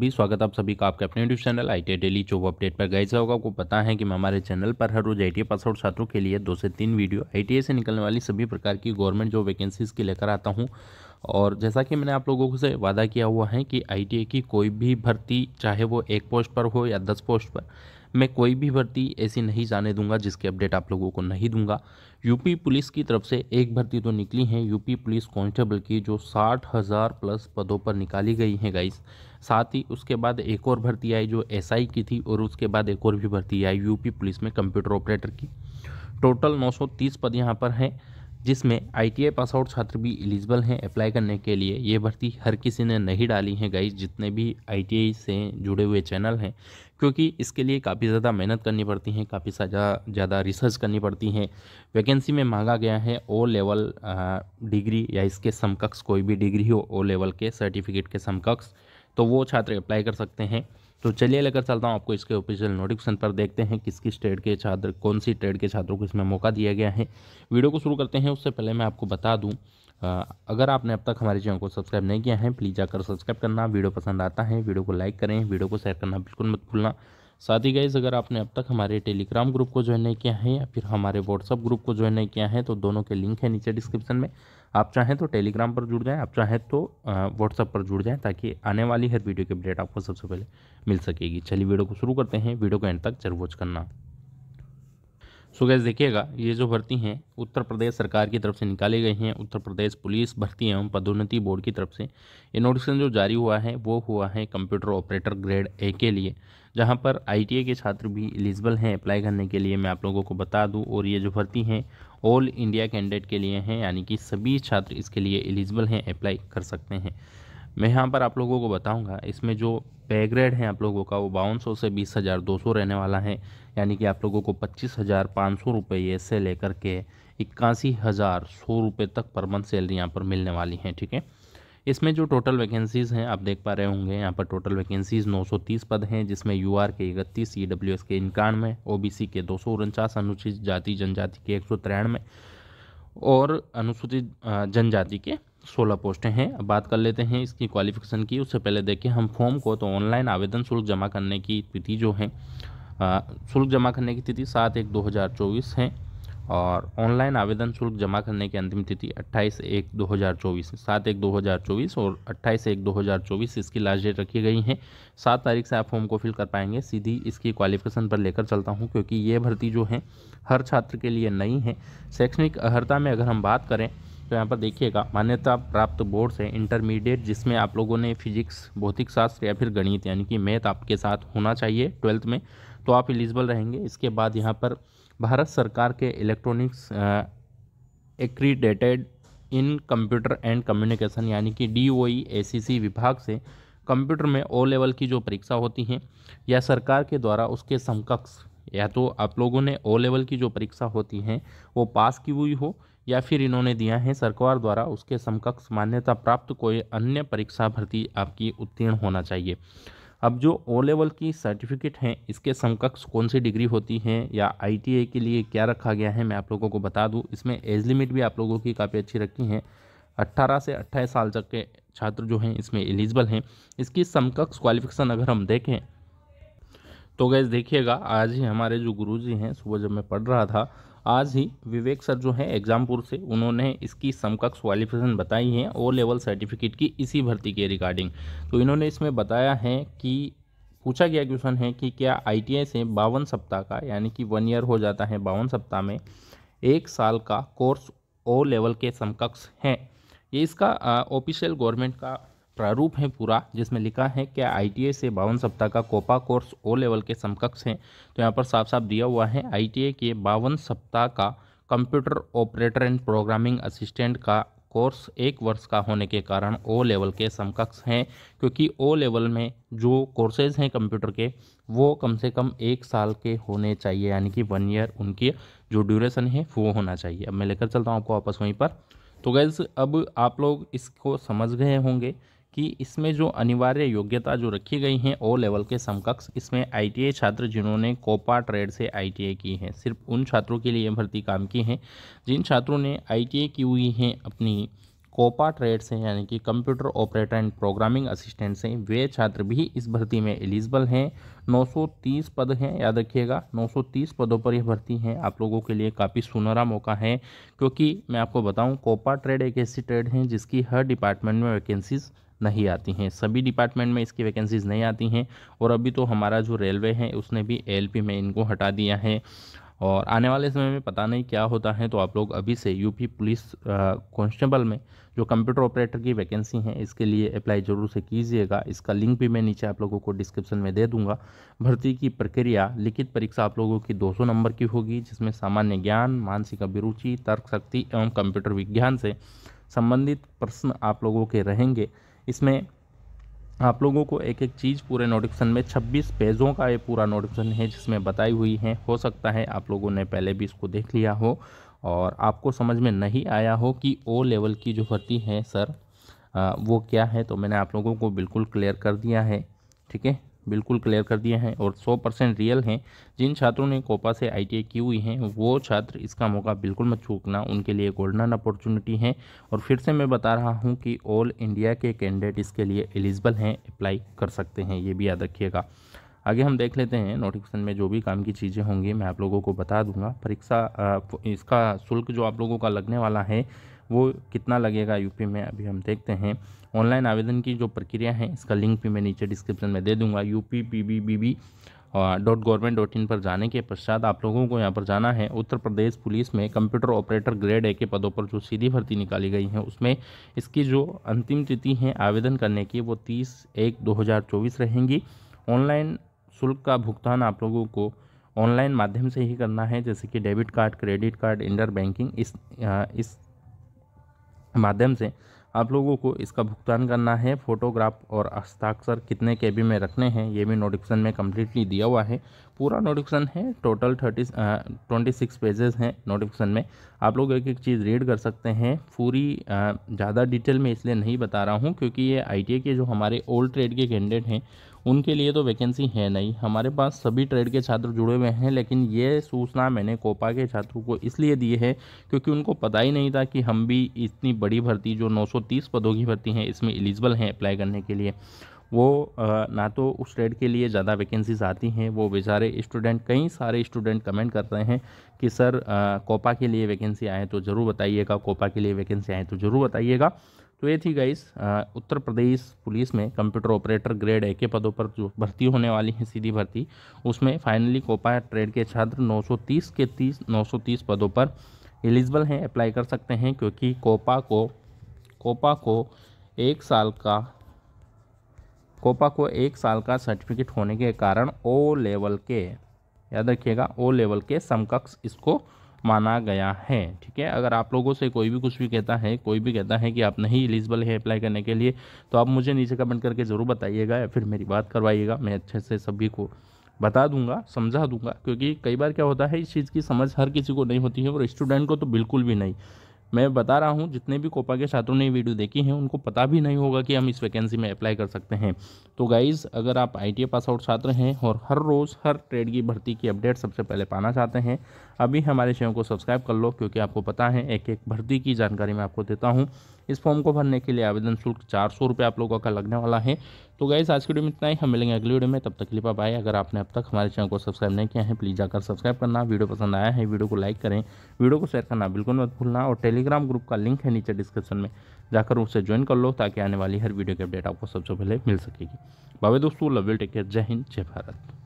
भी स्वागत आप सभी का आपके अपने YouTube channel I T daily job update पर गए होगा आपको पता है कि मैं हमारे चैनल पर हर रोज आई टी पास आउट छात्रों के लिए दो से तीन वीडियो आई से निकलने वाली सभी प्रकार की गवर्नमेंट जॉब वैकेंसीज की लेकर आता हूँ और जैसा कि मैंने आप लोगों से वादा किया हुआ है कि आई की कोई भी भर्ती चाहे वो एक पोस्ट पर हो या दस पोस्ट पर मैं कोई भी भर्ती ऐसी नहीं जाने दूंगा जिसकी अपडेट आप लोगों को नहीं दूंगा यूपी पुलिस की तरफ से एक भर्ती तो निकली है यूपी पुलिस कांस्टेबल की जो साठ हज़ार प्लस पदों पर निकाली गई है गाइस साथ ही उसके बाद एक और भर्ती आई जो एसआई की थी और उसके बाद एक और भी भर्ती आई यूपी पुलिस में कंप्यूटर ऑपरेटर की टोटल 930 पद यहाँ पर हैं जिसमें आई पास आउट छात्र भी एलिजिबल हैं अप्लाई करने के लिए ये भर्ती हर किसी ने नहीं डाली है गाइज जितने भी आई से जुड़े हुए चैनल हैं क्योंकि इसके लिए काफ़ी ज़्यादा मेहनत करनी पड़ती है काफ़ी ज़्यादा रिसर्च करनी पड़ती है वैकेंसी में मांगा गया है ओ लेवल डिग्री या इसके समकक्ष कोई भी डिग्री हो ओ लेवल के सर्टिफिकेट के समकक्ष तो वो छात्र अप्लाई कर सकते हैं तो चलिए लेकर चलता हूँ आपको इसके ऑफिशियल नोटिफिकेशन पर देखते हैं किस किस ट्रेड के छात्र कौन सी ट्रेड के छात्रों को इसमें मौका दिया गया है वीडियो को शुरू करते हैं उससे पहले मैं आपको बता दूँ अगर आपने अब तक हमारे चैनल को सब्सक्राइब नहीं किया है प्लीज़ जाकर सब्सक्राइब करना वीडियो पसंद आता है वीडियो को लाइक करें वीडियो को शेयर करना बिल्कुल मत भूलना साथ ही गाइज़ अगर आपने अब तक हमारे टेलीग्राम ग्रुप को ज्वाइन नहीं किया है या फिर हमारे व्हाट्सअप ग्रुप को ज्वाइन नहीं किया है तो दोनों के लिंक है नीचे डिस्क्रिप्शन में आप चाहें तो टेलीग्राम पर जुड़ जाएं आप चाहें तो व्हाट्सअप पर जुड़ जाएं ताकि आने वाली हर वीडियो की अपडेट आपको सबसे पहले मिल सकेगी चलिए वीडियो को शुरू करते हैं वीडियो को एंड तक जरूर वॉच करना सो गैस देखिएगा ये जो भर्ती हैं उत्तर प्रदेश सरकार की तरफ से निकाली गई हैं उत्तर प्रदेश पुलिस भर्ती एवं पदोन्नति बोर्ड की तरफ से ये नोटिफिकेशन जो जारी हुआ है वो हुआ है कंप्यूटर ऑपरेटर ग्रेड ए के लिए जहाँ पर आई के छात्र भी एलिजिबल हैं अप्लाई करने के लिए मैं आप लोगों को बता दूँ और ये जो भर्ती हैं ऑल इंडिया कैंडिडेट के लिए हैं यानी कि सभी छात्र इसके लिए एलिजिबल हैं अप्लाई कर सकते हैं मैं यहाँ पर आप लोगों को बताऊंगा इसमें जो पे ग्रेड है आप लोगों का वो बावन सौ से बीस हज़ार दो सौ रहने वाला है यानी कि आप लोगों को पच्चीस हज़ार पाँच सौ रुपये से लेकर के इक्यासी हज़ार सौ रुपये तक पर मंथ सैलरी यहाँ पर मिलने वाली है ठीक है इसमें जो टोटल वैकेंसीज़ हैं आप देख पा रहे होंगे यहाँ पर टोटल वैकेंसीज़ 930 पद हैं जिसमें यू आर के इकतीस ई डब्ल्यू एस के इक्यानवे ओ बी सी के दो सौ उनचास अनुसूचित जाति जनजाति के एक सौ तिरानवे और अनुसूचित जनजाति के सोलह पोस्टें हैं अब बात कर लेते हैं इसकी क्वालिफिकेशन की उससे पहले देखिए हम फॉर्म को तो ऑनलाइन आवेदन शुल्क जमा करने की तिथि जो है शुल्क जमा करने की तिथि सात एक दो हज़ार चौबीस है और ऑनलाइन आवेदन शुल्क जमा करने की अंतिम तिथि 28 एक 2024 सात एक 2024 और 28 एक 2024 इसकी लास्ट डेट रखी गई है सात तारीख से आप फॉर्म को फिल कर पाएंगे सीधी इसकी क्वालिफिकेशन पर लेकर चलता हूं क्योंकि ये भर्ती जो है हर छात्र के लिए नई है शैक्षणिक अर्हता में अगर हम बात करें तो यहाँ पर देखिएगा मान्यता प्राप्त बोर्ड से इंटरमीडिएट जिसमें आप लोगों ने फिजिक्स भौतिक शास्त्र या फिर गणित यानी कि मैथ आपके साथ होना चाहिए ट्वेल्थ में तो आप एलिजिबल रहेंगे इसके बाद यहाँ पर भारत सरकार के electronics accredited in computer and communication यानी कि डी ओ e, विभाग से कंप्यूटर में ओ लेवल की जो परीक्षा होती है या सरकार के द्वारा उसके समकक्ष या तो आप लोगों ने ओ लेवल की जो परीक्षा होती है वो पास की हुई हो या फिर इन्होंने दिया है सरकार द्वारा उसके समकक्ष मान्यता प्राप्त कोई अन्य परीक्षा भर्ती आपकी उत्तीर्ण होना चाहिए अब जो ओ लेवल की सर्टिफिकेट हैं इसके समकक्ष कौन सी डिग्री होती हैं या आई के लिए क्या रखा गया है मैं आप लोगों को बता दूँ इसमें एज लिमिट भी आप लोगों की काफ़ी अच्छी रखी है 18 से 28 साल तक के छात्र जो हैं इसमें एलिजिबल हैं इसकी समकक्ष क्वालिफिकेशन अगर हम देखें तो गैस देखिएगा आज ही हमारे जो गुरुजी हैं सुबह जब मैं पढ़ रहा था आज ही विवेक सर जो हैं एग्ज़ामपुर से उन्होंने इसकी समकक्ष क्वालिफिकेशन बताई है ओ लेवल सर्टिफिकेट की इसी भर्ती के रिगार्डिंग तो इन्होंने इसमें बताया है कि पूछा गया क्वेश्चन है कि क्या आई से बावन सप्ताह का यानी कि वन ईयर हो जाता है बावन सप्ताह में एक साल का कोर्स ओ लेवल के समकक्ष हैं ये इसका ऑफिशियल गवर्नमेंट का प्रारूप है पूरा जिसमें लिखा है कि आई से बावन सप्ताह का कोपा कोर्स ओ लेवल के समकक्ष है तो यहाँ पर साफ साफ दिया हुआ है आई के बावन सप्ताह का computer operator and programming assistant का कोर्स एक वर्ष का होने के कारण ओ लेवल के समकक्ष हैं क्योंकि ओ लेवल में जो कोर्सेज हैं कंप्यूटर के वो कम से कम एक साल के होने चाहिए यानी कि वन ईयर उनकी जो ड्यूरेशन है वो होना चाहिए अब मैं लेकर चलता हूँ आपको वापस वहीं पर तो गैज़ अब आप लोग इसको समझ गए होंगे कि इसमें जो अनिवार्य योग्यता जो रखी गई हैं ओ लेवल के समकक्ष इसमें आईटीआई छात्र जिन्होंने कोपा ट्रेड से आईटीआई की हैं सिर्फ उन छात्रों के लिए भर्ती काम की हैं जिन छात्रों ने आईटीआई की हुई हैं अपनी कोपा ट्रेड से यानी कि computer operator and programming assistant से वे छात्र भी इस भर्ती में एलिजिबल हैं 930 पद हैं याद रखिएगा 930 पदों पर यह भर्ती हैं आप लोगों के लिए काफ़ी सुनहरा मौका है क्योंकि मैं आपको बताऊं कोपा ट्रेड एक ऐसी ट्रेड है जिसकी हर डिपार्टमेंट में वैकेंसीज़ नहीं आती हैं सभी डिपार्टमेंट में इसकी वैकेंसीज़ नहीं आती हैं और अभी तो हमारा जो रेलवे है उसने भी एल में इनको हटा दिया है और आने वाले समय में पता नहीं क्या होता है तो आप लोग अभी से यूपी पुलिस कॉन्स्टेबल में जो कंप्यूटर ऑपरेटर की वैकेंसी है इसके लिए अप्लाई ज़रूर से कीजिएगा इसका लिंक भी मैं नीचे आप लोगों को डिस्क्रिप्शन में दे दूंगा भर्ती की प्रक्रिया लिखित परीक्षा आप लोगों की 200 नंबर की होगी जिसमें सामान्य ज्ञान मानसिक अभिरुचि तर्क शक्ति एवं कंप्यूटर विज्ञान से संबंधित प्रश्न आप लोगों के रहेंगे इसमें आप लोगों को एक एक चीज़ पूरे नोटिफिकेशन में 26 पेजों का ये पूरा नोटिफिकेशन है जिसमें बताई हुई है हो सकता है आप लोगों ने पहले भी इसको देख लिया हो और आपको समझ में नहीं आया हो कि ओ लेवल की जो भर्ती है सर आ, वो क्या है तो मैंने आप लोगों को बिल्कुल क्लियर कर दिया है ठीक है बिल्कुल क्लियर कर दिए हैं और 100 परसेंट रियल हैं जिन छात्रों ने कोपा से आईटीआई की हुई हैं वो छात्र इसका मौका बिल्कुल मत चूकना उनके लिए गोल्डन अपॉर्चुनिटी है और फिर से मैं बता रहा हूँ कि ऑल इंडिया के कैंडिडेट इसके लिए एलिजिबल हैं अप्लाई कर सकते हैं ये भी याद रखिएगा आगे हम देख लेते हैं नोटिफिकेशन में जो भी काम की चीज़ें होंगी मैं आप लोगों को बता दूंगा परीक्षा इसका शुल्क जो आप लोगों का लगने वाला है वो कितना लगेगा यूपी में अभी हम देखते हैं ऑनलाइन आवेदन की जो प्रक्रिया है इसका लिंक भी मैं नीचे डिस्क्रिप्शन में दे दूंगा U P P B B B dot government dot in पर जाने के पश्चात आप लोगों को यहाँ पर जाना है उत्तर प्रदेश पुलिस में कंप्यूटर ऑपरेटर ग्रेड ए के पदों पर जो सीधी भर्ती निकाली गई है उसमें इसकी जो अंतिम तिथि है आवेदन करने की वो तीस एक दो हज़ार चौबीस रहेंगी ऑनलाइन शुल्क का भुगतान आप लोगों को ऑनलाइन माध्यम से ही करना है जैसे कि debit card credit card inter banking इस इस माध्यम से आप लोगों को इसका भुगतान करना है फ़ोटोग्राफ और हस्ताक्षर कितने के बी में रखने हैं ये भी नोटिफिकेशन में कम्प्लीटली दिया हुआ है पूरा नोटिफिकेशन है total thirty twenty six pages हैं नोटिफिकेशन में आप लोग एक एक चीज़ रीड कर सकते हैं पूरी ज़्यादा डिटेल में इसलिए नहीं बता रहा हूँ क्योंकि ये आई के जो हमारे ओल्ड ट्रेड के कैंडिडेट हैं उनके लिए तो वैकेंसी है नहीं हमारे पास सभी ट्रेड के छात्र जुड़े हुए हैं लेकिन ये सूचना मैंने कोपा के छात्रों को इसलिए दी है क्योंकि उनको पता ही नहीं था कि हम भी इतनी बड़ी भर्ती जो 930 पदों की भर्ती हैं इसमें एलिजिबल हैं अप्लाई करने के लिए वो ना तो उस ट्रेड के लिए ज़्यादा वैकेंसीज आती हैं वो बेचारे स्टूडेंट कई सारे स्टूडेंट कमेंट कर रहे हैं कि सर कोपा के लिए वैकेंसी आए तो ज़रूर बताइएगा कोपा के लिए वैकेंसी आए तो ज़रूर बताइएगा तो ये थी गाइस उत्तर प्रदेश पुलिस में कंप्यूटर ऑपरेटर ग्रेड ए के पदों पर जो भर्ती होने वाली है सीधी भर्ती उसमें फाइनली कोपा ट्रेड के छात्र 930 के 30 930 पदों पर एलिजिबल हैं अप्लाई कर सकते हैं क्योंकि कोपा को कोपा को एक साल का कोपा को एक साल का सर्टिफिकेट होने के कारण ओ लेवल के याद रखिएगा ओ लेवल के समकक्ष इसको माना गया है ठीक है अगर आप लोगों से कोई भी कुछ भी कहता है कोई भी कहता है कि आप नहीं एलिजिबल है अप्लाई करने के लिए तो आप मुझे नीचे कमेंट करके ज़रूर बताइएगा या फिर मेरी बात करवाइएगा मैं अच्छे से सभी को बता दूंगा समझा दूंगा क्योंकि कई बार क्या होता है इस चीज़ की समझ हर किसी को नहीं होती है और स्टूडेंट को तो बिल्कुल भी नहीं मैं बता रहा हूँ जितने भी कोपा के छात्रों ने वीडियो देखी है उनको पता भी नहीं होगा कि हम इस वैकेंसी में अप्लाई कर सकते हैं तो गाइज़ अगर आप आई पास आउट छात्र हैं और हर रोज़ हर ट्रेड की भर्ती की अपडेट सबसे पहले पाना चाहते हैं अभी हमारे चैनल को सब्सक्राइब कर लो क्योंकि आपको पता है एक एक भर्ती की जानकारी मैं आपको देता हूँ इस फॉर्म को भरने के लिए आवेदन शुल्क चार सौ रुपये आप लोगों का लगने वाला है तो गाइस आज की वीडियो में इतना ही हम मिलेंगे अगली वीडियो में तब तक के लिए बाय अगर आपने अब तक हमारे चैनल को सब्सक्राइब नहीं किया है प्लीज़ जाकर सब्सक्राइब करना वीडियो पसंद आया है वीडियो को लाइक करें वीडियो को शेयर करना बिल्कुल मत भूलना और टेलीग्राम ग्रुप का लिंक है नीचे डिस्क्रिप्शन में जाकर उसे ज्वाइन कर लो ताकि आने वाली हर वीडियो की अपडेट आपको सबसे पहले मिल सकेगी बाबे दोस्तों लव टेक केयर जय हिंद जय भारत